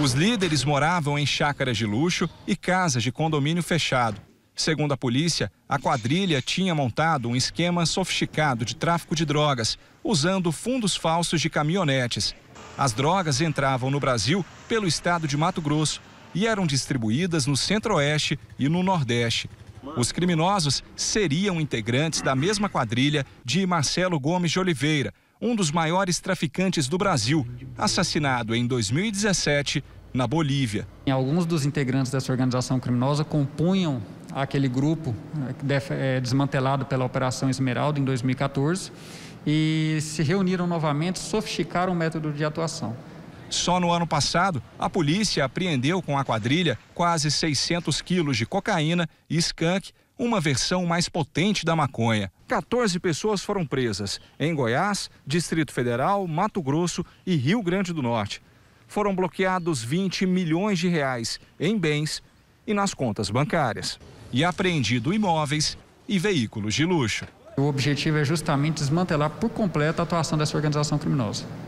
Os líderes moravam em chácaras de luxo e casas de condomínio fechado. Segundo a polícia, a quadrilha tinha montado um esquema sofisticado de tráfico de drogas, usando fundos falsos de caminhonetes. As drogas entravam no Brasil pelo estado de Mato Grosso e eram distribuídas no Centro-Oeste e no Nordeste. Os criminosos seriam integrantes da mesma quadrilha de Marcelo Gomes de Oliveira, um dos maiores traficantes do Brasil, assassinado em 2017 na Bolívia. Alguns dos integrantes dessa organização criminosa compunham aquele grupo eh, eh, desmantelado pela Operação Esmeralda em 2014 e se reuniram novamente, sofisticaram o método de atuação. Só no ano passado, a polícia apreendeu com a quadrilha quase 600 quilos de cocaína e skunk uma versão mais potente da maconha. 14 pessoas foram presas em Goiás, Distrito Federal, Mato Grosso e Rio Grande do Norte. Foram bloqueados 20 milhões de reais em bens e nas contas bancárias. E apreendido imóveis e veículos de luxo. O objetivo é justamente desmantelar por completo a atuação dessa organização criminosa.